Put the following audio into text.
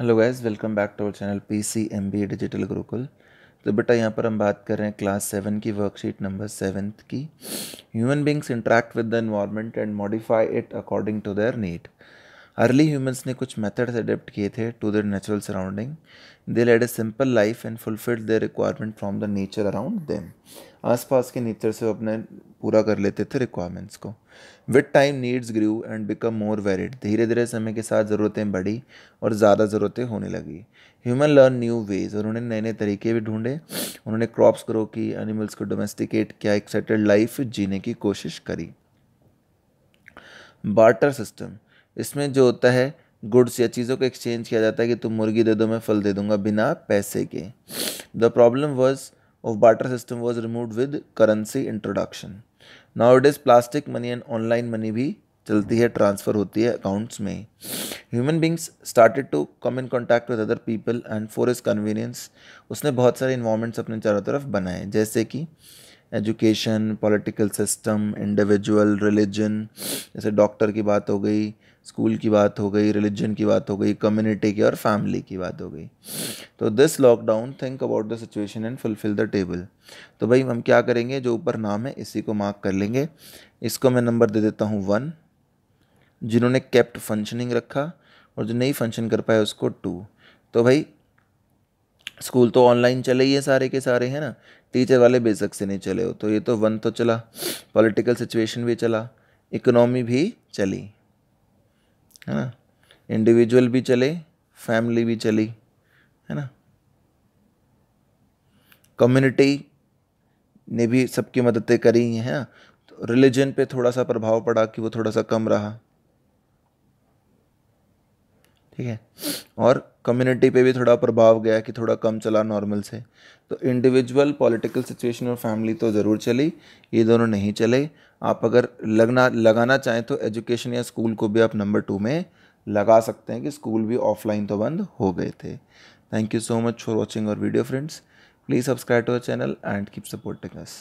hello guys welcome back to our channel P C M B digital Gurukul तो बेटा यहाँ पर हम बात कर रहे हैं क्लास सेवन की वर्कशीट नंबर सेवन्थ की human beings interact with the environment and modify it according to their need early humans ने कुछ मेथड्स अडेप्ट किए थे to their natural surrounding they led a simple life and fulfilled their requirement from the nature around them आसपास के nature से अपने पूरा कर लेते थे रिक्वायरमेंट्स को with time needs grew and become more varied धीरे धीरे समय के साथ ज़रूरतें बढ़ी और ज़्यादा ज़रूरतें होने लगी ह्यूमन लर्न न्यू वेज और उन्होंने नए नए तरीके भी ढूंढे उन्होंने क्रॉप्स ग्रो की एनिमल्स को डोमेस्टिकेट किया एक सेटल्ड लाइफ जीने की कोशिश करी बार्टर सिस्टम इसमें जो होता है गुड्स या चीज़ों को एक्सचेंज किया जाता है कि तुम मुर्गी दे दो मैं फल दे दूंगा बिना पैसे के the problem was of barter system was remove with currency introduction nowadays plastic money and online money भी चलती है ट्रांसफ़र होती है अकाउंट्स में human beings started to come in contact with other people and for his convenience उसने बहुत सारे इन्वामेंट्स अपने चारों तरफ बनाए जैसे कि education political system individual religion जैसे डॉक्टर की बात हो गई स्कूल की बात हो गई रिलीजन की बात हो गई कम्युनिटी की और फैमिली की बात हो गई तो this lockdown think about the situation and fulfil the table तो भाई हम क्या करेंगे जो ऊपर नाम है इसी को मार्क कर लेंगे इसको मैं नंबर दे देता हूँ वन जिन्होंने कैप्ट फंक्शनिंग रखा और जो नहीं फंक्शन कर पाया उसको टू तो भाई स्कूल तो ऑनलाइन चले ही है सारे के सारे हैं ना टीचर वाले बेशक से नहीं चले हो तो ये तो वन तो चला पॉलिटिकल सिचुएशन भी चला इकोनॉमी भी चली है ना इंडिविजुअल भी चले फैमिली भी चली है ना कम्युनिटी ने भी सबकी मददें करी हैं तो रिलीजन पे थोड़ा सा प्रभाव पड़ा कि वो थोड़ा सा कम रहा ठीक है और कम्युनिटी पे भी थोड़ा प्रभाव गया कि थोड़ा कम चला नॉर्मल से तो इंडिविजुअल पॉलिटिकल सिचुएशन और फैमिली तो ज़रूर चली ये दोनों नहीं चले आप अगर लगना लगाना चाहें तो एजुकेशन या स्कूल को भी आप नंबर टू में लगा सकते हैं कि स्कूल भी ऑफलाइन तो बंद हो गए थे thank you so much for watching और video friends please subscribe to our channel and keep supporting us